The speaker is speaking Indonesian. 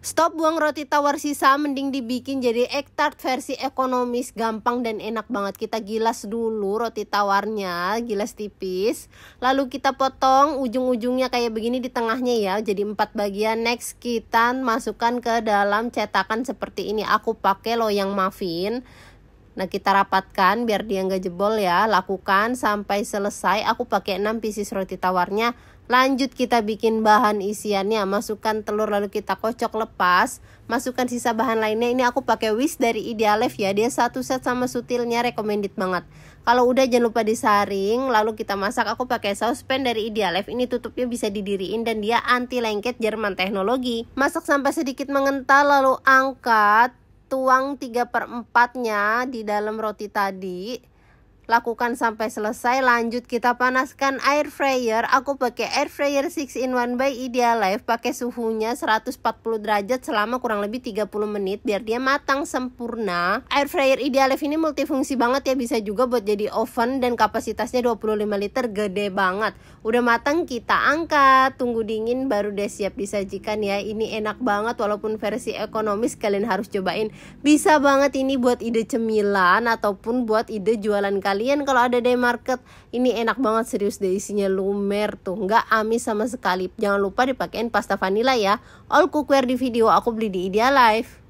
Stop buang roti tawar sisa, mending dibikin jadi egg tart versi ekonomis, gampang dan enak banget. Kita gilas dulu roti tawarnya, gilas tipis. Lalu kita potong ujung-ujungnya kayak begini di tengahnya ya, jadi empat bagian. Next kita masukkan ke dalam cetakan seperti ini. Aku pakai loyang muffin Nah kita rapatkan biar dia nggak jebol ya Lakukan sampai selesai Aku pakai 6 pieces roti tawarnya Lanjut kita bikin bahan isiannya Masukkan telur lalu kita kocok lepas Masukkan sisa bahan lainnya Ini aku pakai whisk dari Idealife ya Dia satu set sama sutilnya recommended banget Kalau udah jangan lupa disaring Lalu kita masak Aku pakai saucepan dari Idealife Ini tutupnya bisa didiriin Dan dia anti lengket Jerman teknologi Masak sampai sedikit mengental Lalu angkat tuang 3 per 4 nya di dalam roti tadi lakukan sampai selesai lanjut kita panaskan air fryer aku pakai air fryer 6 in 1 by Idealife pakai suhunya 140 derajat selama kurang lebih 30 menit biar dia matang sempurna air fryer Idealife ini multifungsi banget ya bisa juga buat jadi oven dan kapasitasnya 25 liter gede banget udah matang kita angkat tunggu dingin baru deh siap disajikan ya ini enak banget walaupun versi ekonomis kalian harus cobain bisa banget ini buat ide cemilan ataupun buat ide jualan kalian kalian kalau ada day market ini enak banget serius deh isinya lumer tuh nggak amis sama sekali jangan lupa dipakein pasta vanilla ya all cookware di video aku beli di Idealife